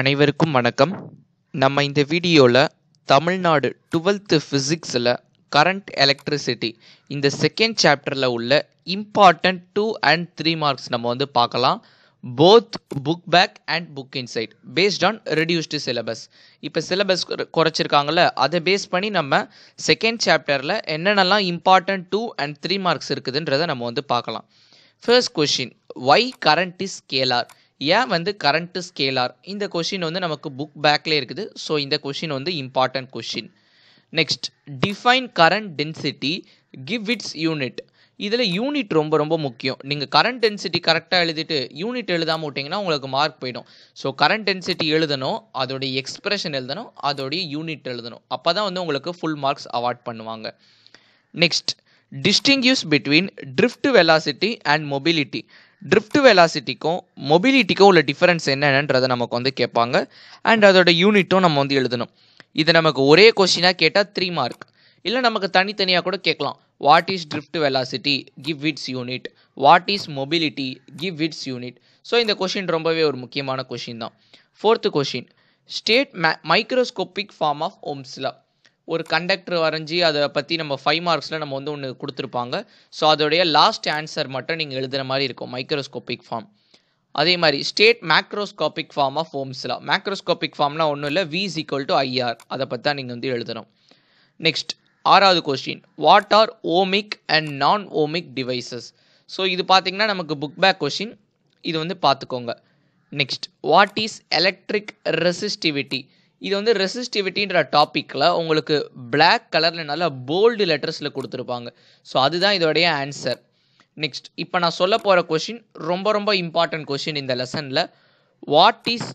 அனைவருக்கும் வணக்கம் நம்ம இந்த வீடியோவில் தமிழ்நாடு டுவெல்த்து ஃபிசிக்ஸில் கரண்ட் எலக்ட்ரிசிட்டி இந்த செகண்ட் சாப்டரில் உள்ள important two and three marks நம்ம வந்து பார்க்கலாம் both book back and book inside based on reduced syllabus இப்போ சிலபஸ் குறைச்சிருக்காங்கள அதை பேஸ் பண்ணி நம்ம செகண்ட் சாப்டரில் என்னென்னலாம் important two and three marks இருக்குதுன்றதை நம்ம வந்து பார்க்கலாம் first question why current is scalar ஏன் வந்து கரண்ட்டு ஸ்கேலார் இந்த கொஷின் வந்து நமக்கு புக் பேக்கில் இருக்குது ஸோ இந்த கொஷின் வந்து important question next define current density give its unit இதில் யூனிட் ரொம்ப ரொம்ப முக்கியம் நீங்கள் கரண்ட் டென்சிட்டி கரெக்டாக எழுதிட்டு யூனிட் எழுதாமல் விட்டிங்கன்னா உங்களுக்கு மார்க் போயிடும் ஸோ கரண்ட் டென்சிட்டி எழுதணும் அதோடைய எக்ஸ்ப்ரெஷன் எழுதணும் அதோடைய யூனிட் எழுதணும் அப்போ தான் வந்து உங்களுக்கு ஃபுல் மார்க்ஸ் அவார்ட் பண்ணுவாங்க next distinguish between drift velocity and mobility drift வெலாசிட்டிக்கும் மொபிலிட்டிக்கும் உள்ள டிஃப்ரென்ஸ் என்னன்றதை நமக்கு வந்து கேட்பாங்க அண்ட் அதோட யூனிட்டும் நம்ம வந்து எழுதணும் இது நமக்கு ஒரே கொஷினாக கேட்டால் த்ரீ மார்க் இல்லை நமக்கு தனித்தனியாக கூட கேட்கலாம் what is drift velocity give its unit what is mobility give its unit so இந்த கொஷின் ரொம்பவே ஒரு முக்கியமான கொஷின் தான் fourth question state microscopic form of Ohm's law ஒரு கண்டக்டர் வரைஞ்சி அதை பற்றி நம்ம ஃபைவ் மார்க்ஸில் நம்ம வந்து ஒன்று கொடுத்துருப்பாங்க ஸோ அதோடைய லாஸ்ட் ஆன்சர் மட்டும் நீங்கள் எழுதுகிற மாதிரி இருக்கும் மைக்ரோஸ்கோபிக் ஃபார்ம் அதே மாதிரி state macroscopic form of Ohm's law macroscopic ஃபார்ம்னா ஒன்றும் இல்லை இஸ் ஈக்குவல் டு ஐஆர் அதை பற்றி தான் நீங்கள் வந்து எழுதணும் நெக்ஸ்ட் ஆறாவது question what are ohmic and non ohmic devices so இது பார்த்திங்கன்னா நமக்கு புக் பேக் கொஷின் இது வந்து பார்த்துக்கோங்க next what is electric resistivity இது வந்து ரெசிஸ்டிவிட்டின்ற டாப்பிக்கில் உங்களுக்கு பிளாக் கலரில் நல்லா போல்டு லெட்டர்ஸில் கொடுத்துருப்பாங்க ஸோ அதுதான் இதோடைய ஆன்சர் நெக்ஸ்ட் இப்போ நான் சொல்ல போகிற கொஷின் ரொம்ப ரொம்ப இம்பார்ட்டன்ட் கொஷின் இந்த லெசனில் what is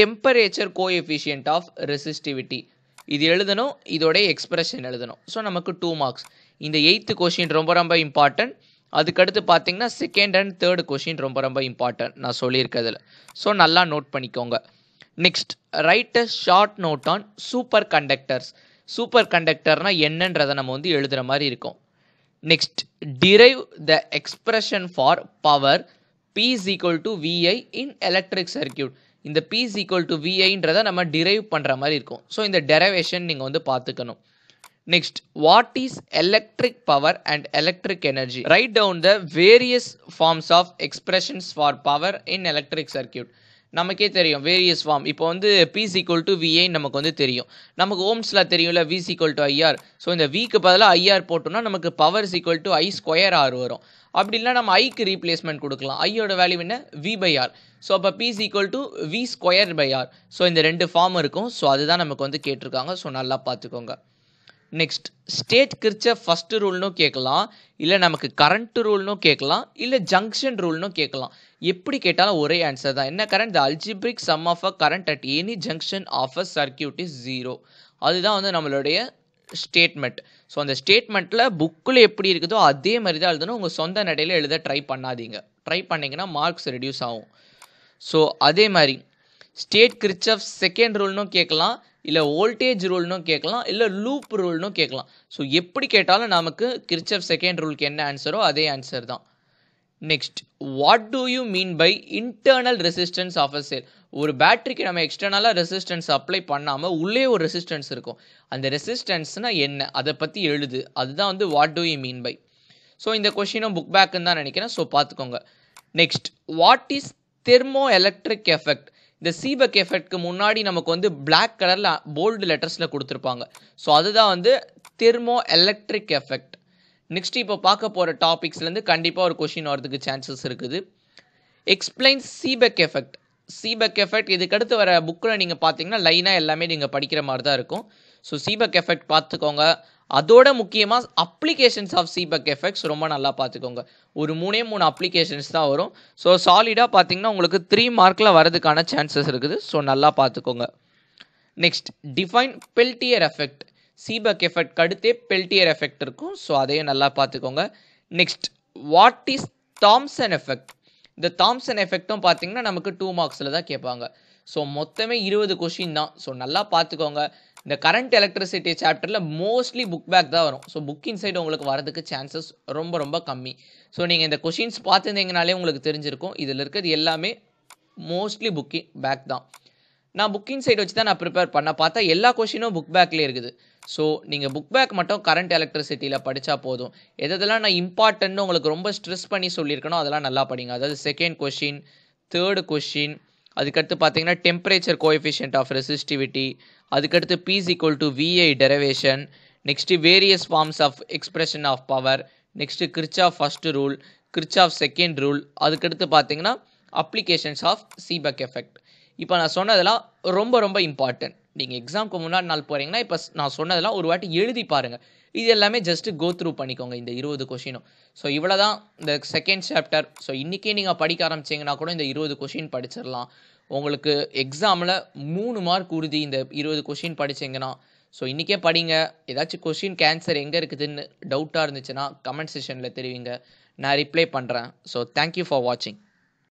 temperature coefficient of resistivity இது எழுதணும் இதோடைய எக்ஸ்பிரஷன் எழுதணும் ஸோ நமக்கு டூ மார்க்ஸ் இந்த எயித்து கொஷின் ரொம்ப ரொம்ப இம்பார்ட்டன்ட் அதுக்கடுத்து பார்த்தீங்கன்னா செகண்ட் அண்ட் தேர்டு கொஷின் ரொம்ப ரொம்ப இம்பார்ட்டன்ட் நான் சொல்லியிருக்கிறதுல ஸோ நல்லா நோட் பண்ணிக்கோங்க next write a short note on super conductors super கண்டக்டர்னால் என்னன்றதை நம்ம வந்து எழுதுகிற மாதிரி இருக்கும் next derive the expression for power P equal to V I in electric circuit இந்த பி ஈக்குவல் டு விஐன்றதை நம்ம டிரைவ் பண்ணுற மாதிரி இருக்கும் ஸோ இந்த டெரவேஷன் நீங்கள் வந்து பார்த்துக்கணும் next what is electric power and electric energy write down the various forms of expressions for power in electric circuit நமக்கே தெரியும் வேரியஸ் ஃபார்ம் இப்போ வந்து பிசி ஈக்குவல் டு விஐ நமக்கு வந்து தெரியும் நமக்கு ஓம்ஸில் தெரியும்ல விசிக்குவல் டு ஐஆர் ஸோ இந்த விக்கு பதிலாக ஐஆர் போட்டோம்னா நமக்கு power equal to I square R வரும் அப்படி இல்லை நம்ம ஐக்கு ரீப்ளேஸ்மெண்ட் கொடுக்கலாம் ஐயோட வேல்யூ என்ன வி பை ஆர் ஸோ அப்போ P is equal to V square by R so இந்த ரெண்டு ஃபார்ம் இருக்கும் ஸோ அதுதான் நமக்கு வந்து கேட்டிருக்காங்க ஸோ நல்லா பார்த்துக்கோங்க நெக்ஸ்ட் ஸ்டேட் கிரிச்ச ஃபர்ஸ்ட் ரூல்னும் கேட்கலாம் இல்லை நமக்கு கரண்ட் ரூல்னும் கேட்கலாம் இல்லை ஜங்ஷன் ரூல்னும் கேட்கலாம் எப்படி கேட்டாலும் ஒரே ஆன்சர் தான் என்ன current the algebraic sum of a current at any junction of a circuit is zero அதுதான் வந்து நம்மளுடைய ஸ்டேட்மெண்ட் ஸோ அந்த ஸ்டேட்மெண்ட்டில் புக்கில் எப்படி இருக்குதோ அதே மாதிரி தான் எழுதணும் உங்கள் சொந்த நடையில் எழுத ட்ரை பண்ணாதீங்க ட்ரை பண்ணிங்கன்னா மார்க்ஸ் ரெடியூஸ் ஆகும் ஸோ அதே மாதிரி ஸ்டேட் ஆஃப் செகண்ட் ரூல்னும் கேட்கலாம் இல்லை வோல்டேஜ் ரூல்னும் கேட்கலாம் இல்லை லூப் ரூல்னும் கேட்கலாம் ஸோ எப்படி கேட்டாலும் நமக்கு கிரிச்சப் செகண்ட் ரூலுக்கு என்ன ஆன்சரோ அதே ஆன்சர் தான் next what do you mean by internal resistance of a cell ஒரு பேட்டரிக்கு நம்ம எக்ஸ்டர்னலாக ரெசிஸ்டன்ஸ் அப்ளை பண்ணாமல் உள்ளே ஒரு ரெசிஸ்டன்ஸ் இருக்கும் அந்த ரெசிஸ்டன்ஸ்னால் என்ன அதை பற்றி எழுது அதுதான் வந்து what do you mean by so இந்த கொஷினும் புக் பேக்குன்னு தான் நினைக்கிறேன் ஸோ பார்த்துக்கோங்க next what is thermo electric effect இந்த சீபக் எஃபெக்ட்க்கு முன்னாடி நமக்கு வந்து பிளாக் கலரில் போல்டு லெட்டர்ஸில் கொடுத்துருப்பாங்க ஸோ அதுதான் வந்து தெர்மோ எலக்ட்ரிக் எஃபெக்ட் நெக்ஸ்ட் இப்போ பார்க்க போகிற டாபிக்ஸ்லேருந்து கண்டிப்பாக ஒரு கொஷின் வரதுக்கு சான்சஸ் இருக்குது explain Seebeck effect Seebeck effect இதுக்கடுத்து வர புக்கில் நீங்கள் பார்த்தீங்கன்னா லைனாக எல்லாமே நீங்கள் படிக்கிற மாதிரி தான் இருக்கும் ஸோ சீபக் எஃபெக்ட் பார்த்துக்கோங்க அதோட முக்கியமாக அப்ளிகேஷன்ஸ் ஆஃப் சிபக் எஃபெக்ட்ஸ் ரொம்ப நல்லா பார்த்துக்கோங்க ஒரு மூணே மூணு அப்ளிகேஷன்ஸ் தான் வரும் ஸோ சாலிடாக பார்த்தீங்கன்னா உங்களுக்கு த்ரீ மார்க்கில் வரதுக்கான சான்சஸ் இருக்குது ஸோ நல்லா பார்த்துக்கோங்க next define Peltier effect Seebeck effect அடுத்தே பெல்டியர் எஃபெக்ட் இருக்கும் ஸோ அதையும் நல்லா பார்த்துக்கோங்க next what is Thomson effect இந்த தாம்சன் எஃபெக்ட்டும் பார்த்தீங்கன்னா நமக்கு டூ மார்க்ஸில் தான் கேட்பாங்க ஸோ மொத்தமே இருபது கொஷின் தான் ஸோ நல்லா பார்த்துக்கோங்க இந்த கரண்ட் எலக்ட்ரிசிட்டி சாப்டரில் மோஸ்ட்லி புக் பேக் தான் வரும் ஸோ புக் இன்சைடு உங்களுக்கு வரதுக்கு சான்சஸ் ரொம்ப ரொம்ப கம்மி ஸோ நீங்கள் இந்த கொஷின்ஸ் பார்த்துருந்தீங்கனாலே உங்களுக்கு தெரிஞ்சிருக்கும் இதில் இருக்கிறது எல்லாமே மோஸ்ட்லி புக்கிங் பேக் தான் நான் புக் இன்சைடு வச்சு தான் நான் ப்ரிப்பேர் பண்ண பார்த்தா எல்லா கொஷினும் புக் பேக்லேயே இருக்குது ஸோ நீங்கள் புக் பேக் மட்டும் கரண்ட் எலக்ட்ரிசிட்டியில் படித்தா போதும் எதெல்லாம் நான் இம்பார்ட்டன்ட்னு உங்களுக்கு ரொம்ப ஸ்ட்ரெஸ் பண்ணி சொல்லியிருக்கணும் அதெல்லாம் நல்லா படிங்க அதாவது செகண்ட் கொஷின் தேர்டு கொஷின் அதுக்கடுத்து பார்த்தீங்கன்னா டெம்பரேச்சர் கோஎஃபிஷியன்ட் ஆஃப் ரெசிஸ்டிவிட்டி அதுக்கடுத்து P is equal to VI derivation next various forms of expression of power next Kirchhoff's first rule Kirchhoff's second rule அதுக்கடுத்து பார்த்தீங்கன்னா அப்ளிகேஷன்ஸ் ஆஃப் சீபக் எஃபெக்ட் இப்போ நான் சொன்னதெல்லாம் ரொம்ப ரொம்ப இம்பார்ட்டன்ட் நீங்கள் எக்ஸாம்க்கு முன்னாடி நாள் போகிறீங்கன்னா இப்போ நான் சொன்னதெல்லாம் ஒரு வாட்டி எழுதி பாருங்கள் இது எல்லாமே ஜஸ்ட்டு கோ த்ரூ பண்ணிக்கோங்க இந்த இருபது கொஷினும் ஸோ இவ்வளோ தான் இந்த செகண்ட் சாப்டர் ஸோ இன்றைக்கே நீங்கள் படிக்க ஆரம்பிச்சிங்கன்னா கூட இந்த இருபது கொஷின் படிச்சிடலாம் உங்களுக்கு எக்ஸாமில் மூணு மார்க் உறுதி இந்த இருபது கொஷின் படித்தீங்கன்னா ஸோ இன்றைக்கே படிங்க ஏதாச்சும் கொஷின் கேன்சர் எங்கே இருக்குதுன்னு டவுட்டாக இருந்துச்சுன்னா கமெண்ட் செஷனில் தெரிவிங்க நான் ரிப்ளை பண்ணுறேன் ஸோ தேங்க்யூ ஃபார் வாட்சிங்